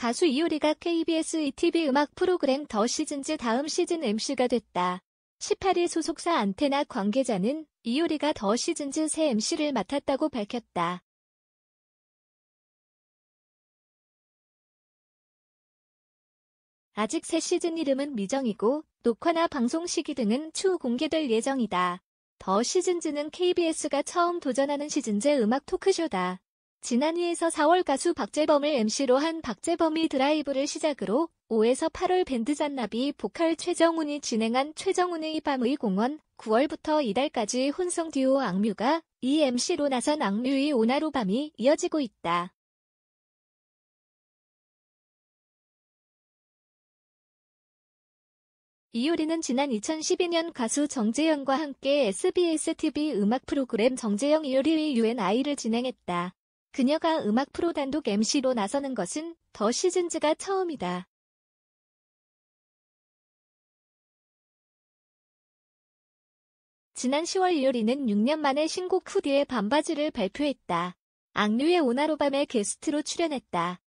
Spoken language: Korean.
가수 이효리가 KBS ETV 음악 프로그램 더 시즌즈 다음 시즌 MC가 됐다. 18일 소속사 안테나 관계자는 이효리가 더 시즌즈 새 MC를 맡았다고 밝혔다. 아직 새 시즌 이름은 미정이고 녹화나 방송 시기 등은 추후 공개될 예정이다. 더 시즌즈는 KBS가 처음 도전하는 시즌제 음악 토크쇼다. 지난해에서 4월 가수 박재범을 MC로 한 박재범이 드라이브를 시작으로 5에서 8월 밴드 잔나비 보컬 최정훈이 진행한 최정훈의 밤의 공원 9월부터 이달까지 혼성 듀오 악뮤가 이 MC로 나선 악뮤의 오나루 밤이 이어지고 있다. 이효리는 지난 2012년 가수 정재영과 함께 SBS TV 음악 프로그램 정재영 이효리의 UNI를 진행했다. 그녀가 음악 프로 단독 MC로 나서는 것은 더 시즌즈가 처음이다. 지난 10월 이리는 6년 만에 신곡 후디의 반바지를 발표했다. 악류의 오나로밤의 게스트로 출연했다.